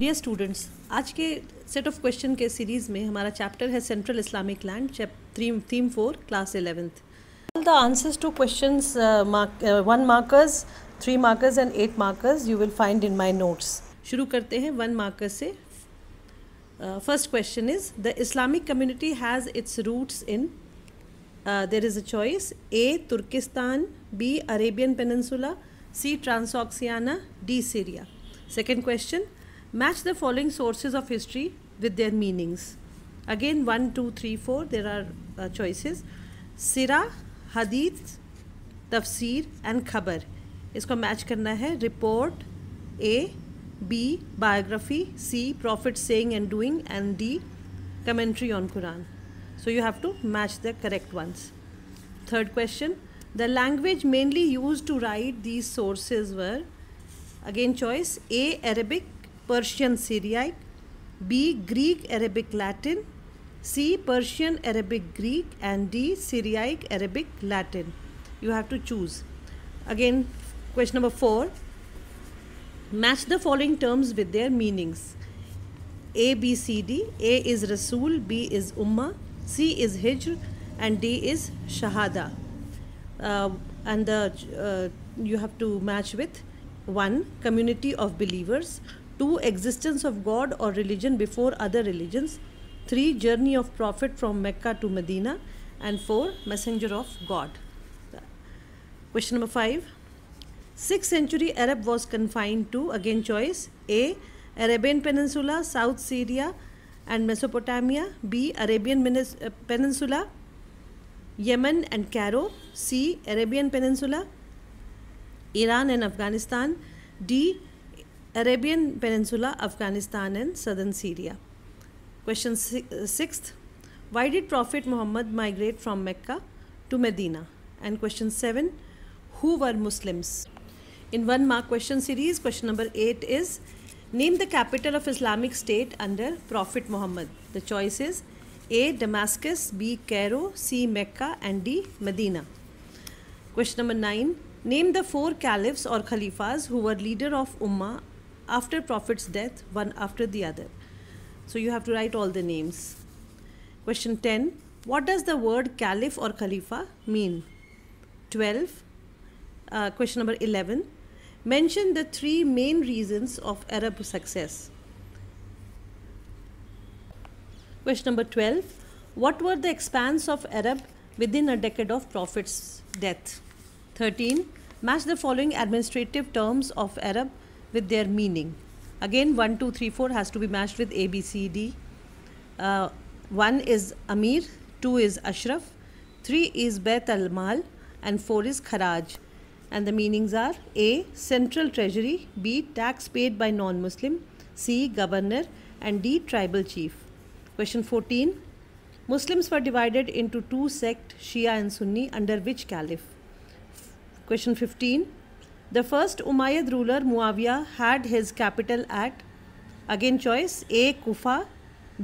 Dear students आज के set of question के सीरीज़ में हमारा चैप्टर है central Islamic land theme theme four class eleventh the answers to question one markers three markers and eight markers you will find in my notes शुरू करते हैं one marker से first question is the Islamic community has its roots in there is a choice A Turkistan B Arabian peninsula C Transoxiana D Syria second question match the following sources of history with their meanings again 1 2 3 4 there are uh, choices Sirah, hadith tafsir and khabar isko match karna report a b biography c prophet saying and doing and d commentary on quran so you have to match the correct ones third question the language mainly used to write these sources were again choice a arabic Persian Syriac, B. Greek Arabic Latin, C. Persian Arabic Greek, and D. Syriac Arabic Latin. You have to choose. Again, question number 4. Match the following terms with their meanings. A, B, C, D. A is Rasul, B is Ummah, C is Hijr, and D is Shahada. Uh, and the, uh, you have to match with 1. Community of believers. 2 existence of god or religion before other religions 3 journey of prophet from mecca to medina and 4 messenger of god question number 5 6th century arab was confined to again choice a arabian peninsula south syria and mesopotamia b arabian uh, peninsula yemen and cairo c arabian peninsula iran and afghanistan d Arabian Peninsula, Afghanistan and southern Syria. Question uh, six: why did Prophet Muhammad migrate from Mecca to Medina? And question seven, who were Muslims? In one mark question series, question number eight is, name the capital of Islamic State under Prophet Muhammad. The choice is A. Damascus, B. Cairo, C. Mecca and D. Medina. Question number nine, Name the four caliphs or khalifas who were leader of Ummah after Prophet's death, one after the other. So you have to write all the names. Question 10 What does the word caliph or khalifa mean? 12 uh, Question number 11 Mention the three main reasons of Arab success. Question number 12 What were the expanse of Arab within a decade of Prophet's death? 13 Match the following administrative terms of Arab with their meaning. Again, 1, 2, 3, 4 has to be matched with A, B, C, D. Uh, 1 is Amir, 2 is Ashraf, 3 is Beth al Mal, and 4 is Kharaj. And the meanings are A. Central Treasury, B. Tax paid by non Muslim, C. Governor, and D. Tribal Chief. Question 14 Muslims were divided into two sects, Shia and Sunni, under which caliph? Question 15 The first Umayyad ruler Muawiyah had his capital at again choice A Kufa,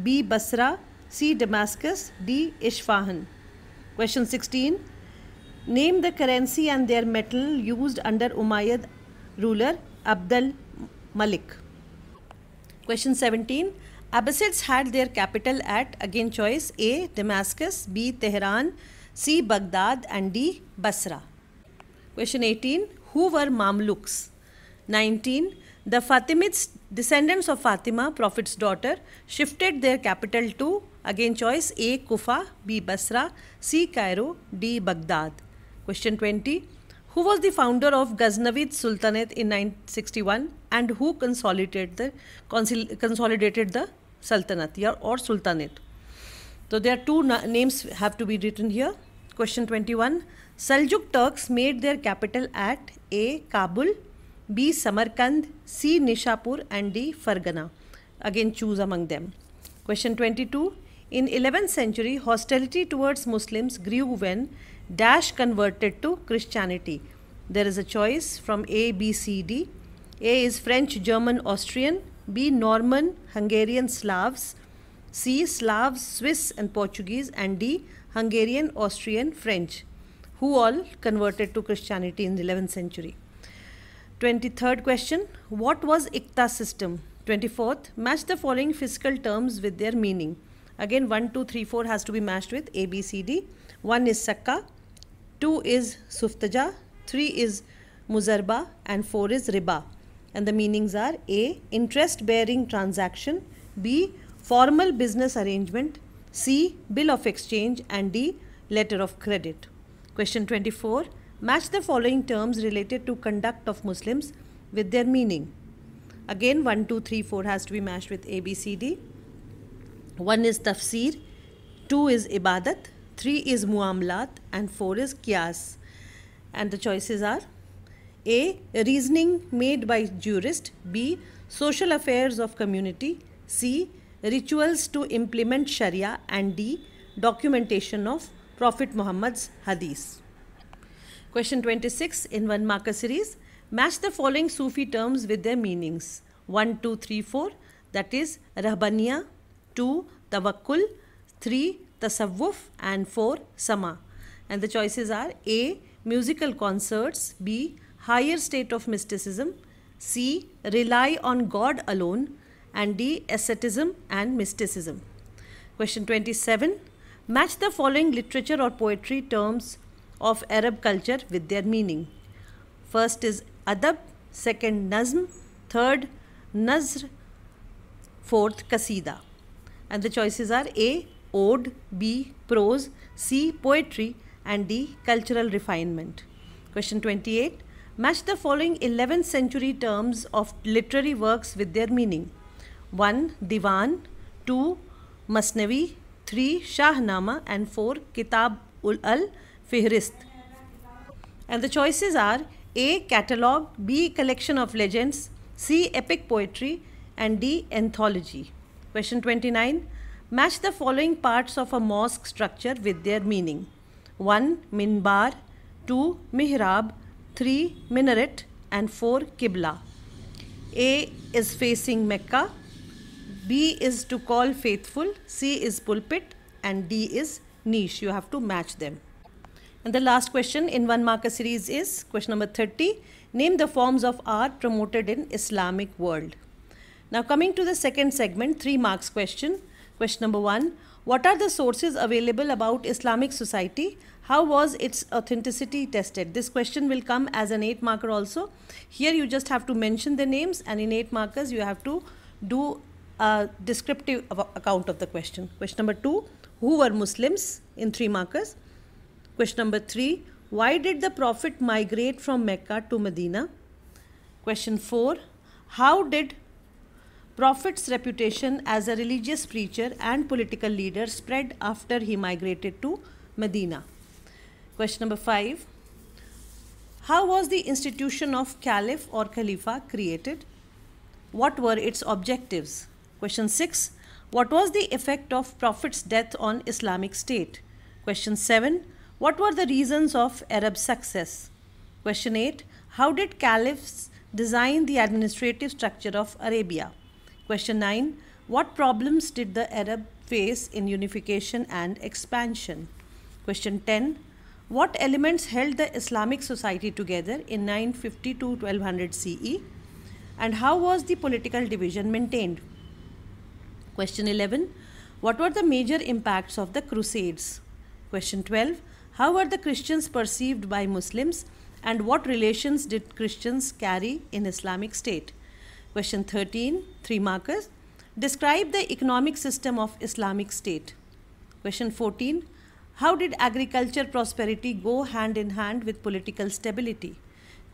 B Basra, C Damascus, D Isfahan. Question 16 Name the currency and their metal used under Umayyad ruler Abdul Malik. Question 17 Abbasids had their capital at again choice A Damascus, B Tehran, C Baghdad and D Basra. Question 18 Who were Mamluks? 19. The Fatimids, descendants of Fatima, Prophet's daughter, shifted their capital to, again choice A. Kufa, B. Basra, C. Cairo, D. Baghdad. Question 20. Who was the founder of Ghaznavid Sultanate in 961 and who consolidated the, consolidated the Sultanate or Sultanate? So there are two names have to be written here. Question 21. Seljuk Turks made their capital at A. Kabul, B. Samarkand, C. Nishapur and D. Fargana. Again choose among them. Question 22. In 11th century, hostility towards Muslims grew when dash converted to Christianity. There is a choice from A, B, C, D. A is French, German, Austrian. B, Norman, Hungarian, Slavs. C, Slavs, Swiss and Portuguese. And D, Hungarian, Austrian, French, who all converted to Christianity in the 11th century. 23rd question What was ICTA system? 24th Match the following fiscal terms with their meaning. Again, 1, 2, 3, 4 has to be matched with A, B, C, D. 1 is Sakka, 2 is Suftaja, 3 is Muzarba, and 4 is Riba. And the meanings are A. Interest bearing transaction, B. Formal business arrangement, C. Bill of exchange and D. Letter of credit. Question 24. Match the following terms related to conduct of Muslims with their meaning. Again 1, 2, 3, 4 has to be matched with A, B, C, D. 1 is tafsir, 2 is ibadat, 3 is muamlat and 4 is qiyas. And the choices are A. Reasoning made by jurist B. Social affairs of community C rituals to implement Sharia, and D, documentation of Prophet Muhammad's hadith. Question 26 in one marker series. Match the following Sufi terms with their meanings 1, 2, 3, 4, that is Rahbaniya, 2, Tawakkul, 3, Tasawwuf, and 4, Sama. And the choices are A, musical concerts, B, higher state of mysticism, C, rely on God alone, and D. Asceticism and Mysticism. Question 27. Match the following literature or poetry terms of Arab culture with their meaning. First is adab, second nazm, third nazr, fourth kasida. And the choices are A. Ode, B. Prose, C. Poetry and D. Cultural refinement. Question 28. Match the following 11th century terms of literary works with their meaning. 1. Diwan 2. Masnavi 3. Shahnama and 4. Kitab ul al Fihrist and the choices are A. Catalogue B. Collection of legends C. Epic poetry and D. Anthology Question 29 Match the following parts of a mosque structure with their meaning 1. Minbar 2. Mihrab 3. Minaret and 4. Qibla A is facing Mecca B is to call faithful, C is pulpit and D is niche. You have to match them. And the last question in one marker series is question number 30. Name the forms of art promoted in Islamic world. Now coming to the second segment, three marks question. Question number one, what are the sources available about Islamic society? How was its authenticity tested? This question will come as an 8 marker also. Here you just have to mention the names and in 8 markers you have to do a descriptive account of the question. Question number two, who were Muslims in three markers? Question number three, why did the Prophet migrate from Mecca to Medina? Question four, how did Prophet's reputation as a religious preacher and political leader spread after he migrated to Medina? Question number five, how was the institution of Caliph or Khalifa created? What were its objectives? Question 6. What was the effect of Prophet's death on Islamic State? Question 7. What were the reasons of Arab success? Question 8. How did caliphs design the administrative structure of Arabia? Question 9. What problems did the Arab face in unification and expansion? Question 10. What elements held the Islamic society together in 950 to 1200 CE? And how was the political division maintained? Question 11. What were the major impacts of the Crusades? Question 12. How were the Christians perceived by Muslims and what relations did Christians carry in Islamic State? Question 13, three markers. Describe the economic system of Islamic State. Question 14, how did agriculture prosperity go hand in hand with political stability?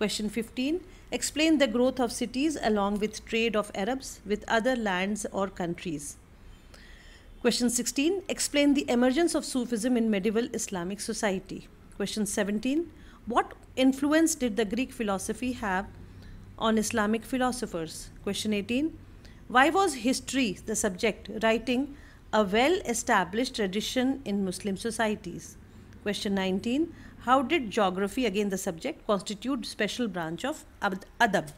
Question 15. Explain the growth of cities along with trade of Arabs with other lands or countries. Question 16. Explain the emergence of Sufism in medieval Islamic society. Question 17. What influence did the Greek philosophy have on Islamic philosophers? Question 18. Why was history the subject, writing a well established tradition in Muslim societies? Question 19. How did geography, again the subject, constitute special branch of adab?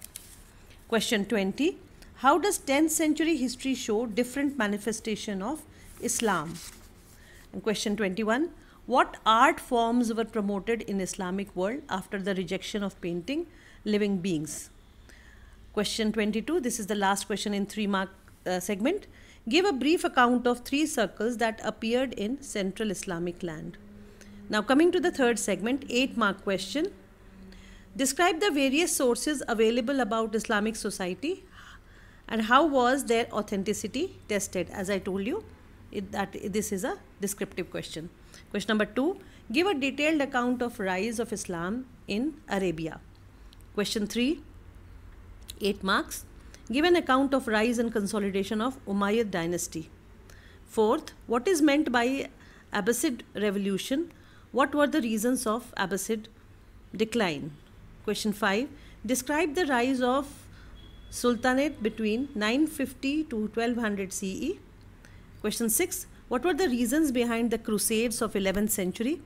Question 20. How does 10th century history show different manifestation of Islam? And question 21. What art forms were promoted in Islamic world after the rejection of painting living beings? Question 22. This is the last question in three mark uh, segment. Give a brief account of three circles that appeared in central Islamic land. Now coming to the third segment, 8 mark question. Describe the various sources available about Islamic society and how was their authenticity tested. As I told you, it, that this is a descriptive question. Question number 2. Give a detailed account of rise of Islam in Arabia. Question 3. 8 marks. Give an account of rise and consolidation of Umayyad dynasty. Fourth, what is meant by Abbasid revolution what were the reasons of Abbasid decline? Question 5. Describe the rise of Sultanate between 950 to 1200 CE. Question 6. What were the reasons behind the Crusades of 11th century?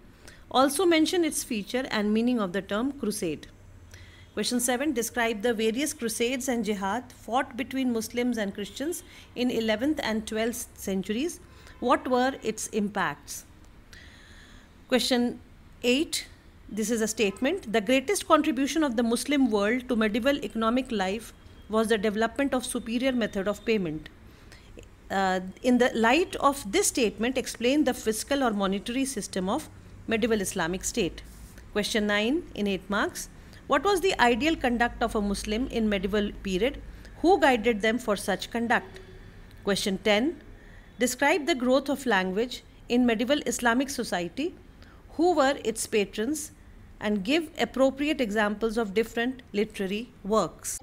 Also mention its feature and meaning of the term crusade. Question 7. Describe the various crusades and jihad fought between Muslims and Christians in 11th and 12th centuries. What were its impacts? Question 8 this is a statement. The greatest contribution of the Muslim world to medieval economic life was the development of superior method of payment. Uh, in the light of this statement, explain the fiscal or monetary system of medieval Islamic state. Question 9 in 8 marks. What was the ideal conduct of a Muslim in medieval period? Who guided them for such conduct? Question 10. Describe the growth of language in medieval Islamic society who were its patrons and give appropriate examples of different literary works.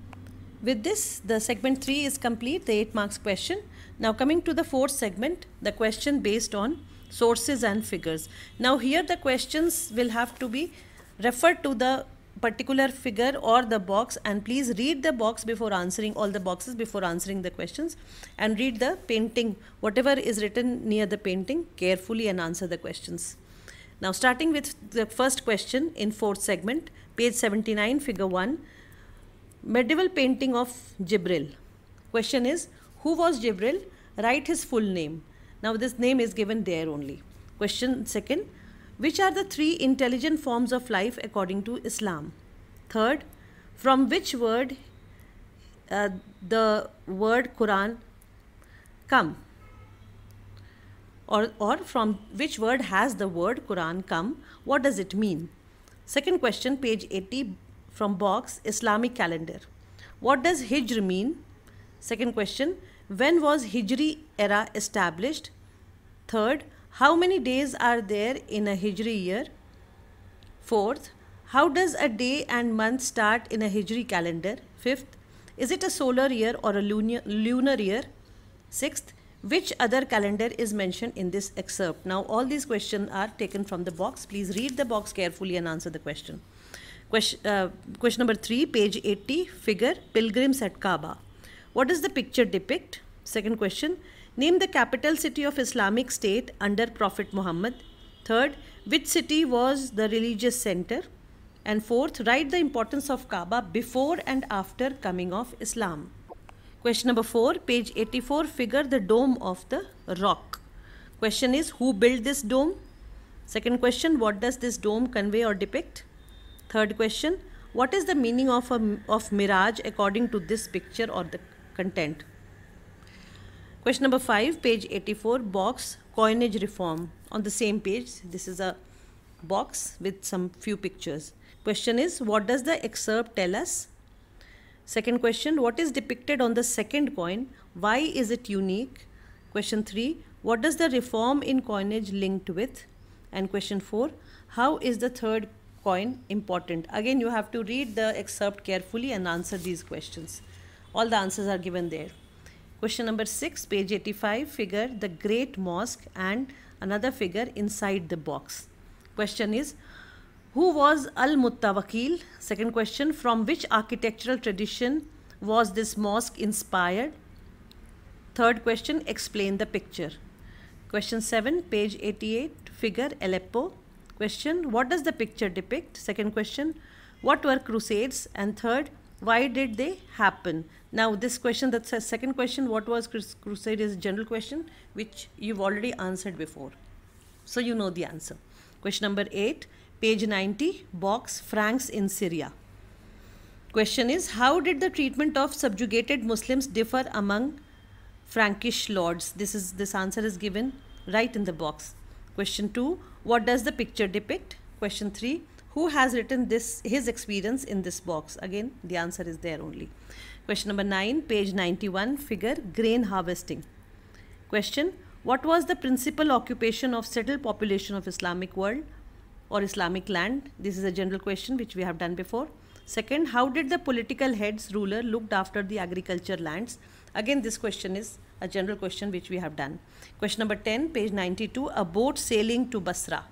With this, the segment 3 is complete, the 8 marks question. Now coming to the fourth segment, the question based on sources and figures. Now here the questions will have to be referred to the particular figure or the box and please read the box before answering all the boxes before answering the questions and read the painting whatever is written near the painting carefully and answer the questions. Now starting with the first question in fourth segment, page 79, figure 1, medieval painting of Jibril. Question is, who was Jibril? Write his full name. Now this name is given there only. Question second, which are the three intelligent forms of life according to Islam? Third, from which word uh, the word Quran come? or, or from which word has the word Quran come? What does it mean? Second question, page 80 from box Islamic calendar. What does Hijr mean? Second question, when was Hijri era established? Third, how many days are there in a Hijri year? Fourth, how does a day and month start in a Hijri calendar? Fifth, is it a solar year or a lunar, lunar year? Sixth, which other calendar is mentioned in this excerpt? Now, all these questions are taken from the box. Please read the box carefully and answer the question. Question, uh, question number 3, page 80, figure Pilgrims at Kaaba. What does the picture depict? Second question, name the capital city of Islamic State under Prophet Muhammad. Third, which city was the religious center? And fourth, write the importance of Kaaba before and after coming of Islam. Question number 4, page 84, figure the dome of the rock. Question is, who built this dome? Second question, what does this dome convey or depict? Third question, what is the meaning of, a, um, of mirage according to this picture or the content? Question number 5, page 84, box coinage reform. On the same page, this is a box with some few pictures. Question is, what does the excerpt tell us? Second question, what is depicted on the second coin? Why is it unique? Question 3, what does the reform in coinage linked with? And question 4, how is the third coin important? Again, you have to read the excerpt carefully and answer these questions. All the answers are given there. Question number 6, page 85, figure the Great Mosque and another figure inside the box. Question is, who was Al-Muttawakil? Second question, from which architectural tradition was this mosque inspired? Third question, explain the picture. Question 7, page 88, figure Aleppo. Question, what does the picture depict? Second question, what were crusades? And third, why did they happen? Now this question, the second question, what was crusade is a general question, which you've already answered before. So you know the answer. Question number 8, page 90, box Franks in Syria. Question is, how did the treatment of subjugated Muslims differ among Frankish lords? This is this answer is given right in the box. Question 2, what does the picture depict? Question 3, who has written this his experience in this box? Again, the answer is there only. Question number 9, page 91, figure grain harvesting. Question, what was the principal occupation of settled population of Islamic world? or Islamic land? This is a general question which we have done before. Second, how did the political heads ruler looked after the agriculture lands? Again, this question is a general question which we have done. Question number 10, page 92, a boat sailing to Basra.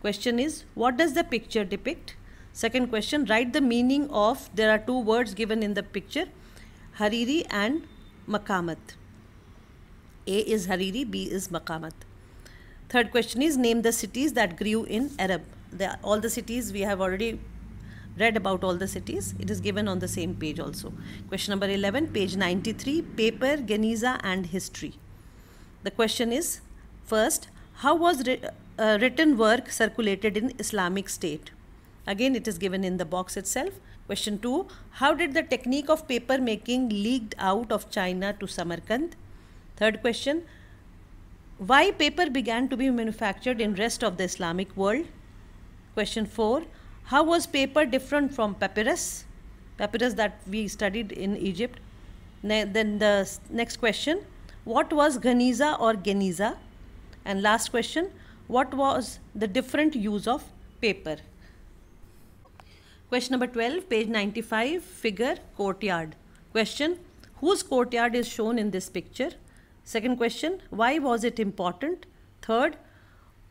Question is, what does the picture depict? Second question, write the meaning of, there are two words given in the picture, Hariri and Makamat. A is Hariri, B is Makamat. Third question is name the cities that grew in Arab. The, all the cities we have already read about all the cities. It is given on the same page also. Question number 11, page 93, paper, Geniza and history. The question is, first, how was uh, written work circulated in Islamic state? Again, it is given in the box itself. Question 2, how did the technique of paper making leaked out of China to Samarkand? Third question, why paper began to be manufactured in rest of the Islamic world? Question 4. How was paper different from papyrus? Papyrus that we studied in Egypt. Ne then the next question. What was Ghaniza or Geniza? And last question. What was the different use of paper? Question number 12, page 95, figure, courtyard. Question, whose courtyard is shown in this picture? Second question, why was it important? Third,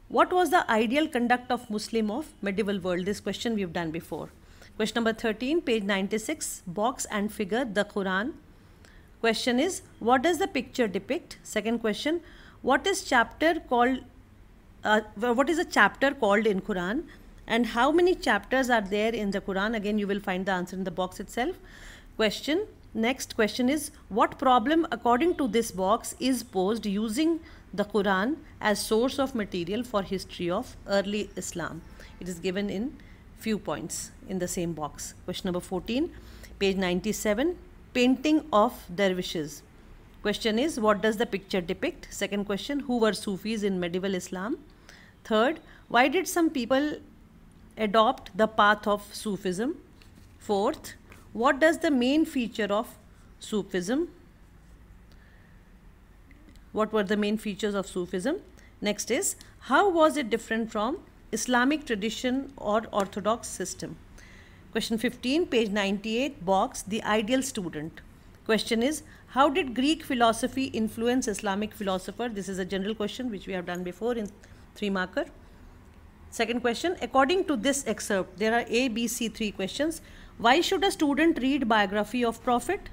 what was the ideal conduct of Muslim of medieval world? This question we've done before. Question number 13, page 96, box and figure, the Quran. Question is, what does the picture depict? Second question, what is chapter called, uh, what is a chapter called in Quran? And how many chapters are there in the Quran? Again, you will find the answer in the box itself. Question, Next question is what problem according to this box is posed using the Quran as source of material for history of early Islam? It is given in few points in the same box. Question number 14, page 97, painting of dervishes. Question is what does the picture depict? Second question, who were Sufis in medieval Islam? Third, why did some people adopt the path of Sufism? Fourth, what does the main feature of Sufism? What were the main features of Sufism? Next is how was it different from Islamic tradition or orthodox system? Question 15, page 98, box, the ideal student. Question is, how did Greek philosophy influence Islamic philosopher? This is a general question which we have done before in three marker. Second question, according to this excerpt, there are A, B, C, three questions. Why should a student read biography of Prophet?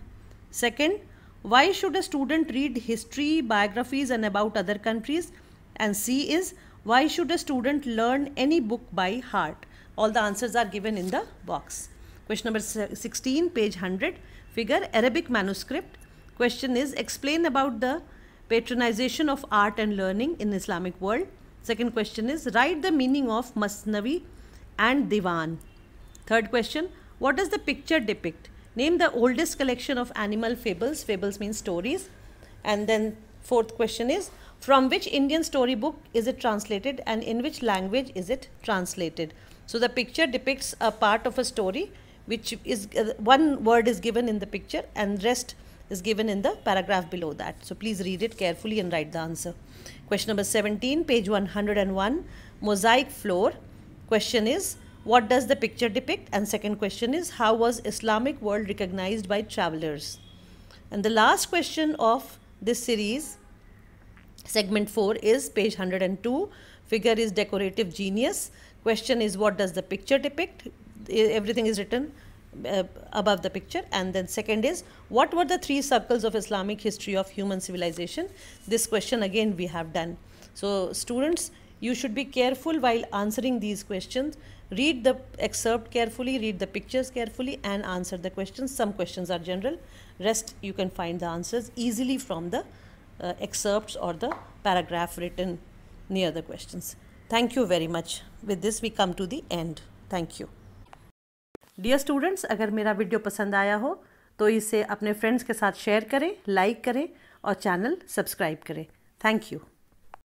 Second, why should a student read history, biographies and about other countries? And C is, why should a student learn any book by heart? All the answers are given in the box. Question number 16, page 100, figure Arabic manuscript. Question is, explain about the patronization of art and learning in Islamic world. Second question is, write the meaning of Masnavi and Divan. Third question, what does the picture depict? Name the oldest collection of animal fables. Fables means stories. And then fourth question is, from which Indian storybook is it translated and in which language is it translated? So the picture depicts a part of a story which is uh, one word is given in the picture and rest is given in the paragraph below that. So please read it carefully and write the answer. Question number 17, page 101, mosaic floor. Question is, what does the picture depict? And second question is, how was Islamic world recognized by travelers? And the last question of this series, segment 4 is page 102. Figure is decorative genius. Question is, what does the picture depict? Everything is written uh, above the picture and then second is what were the three circles of islamic history of human civilization this question again we have done so students you should be careful while answering these questions read the excerpt carefully read the pictures carefully and answer the questions some questions are general rest you can find the answers easily from the uh, excerpts or the paragraph written near the questions thank you very much with this we come to the end thank you dear students agar mera video pasand aaya ho to ise apne friends ke sath share kare like kare aur channel subscribe kare thank you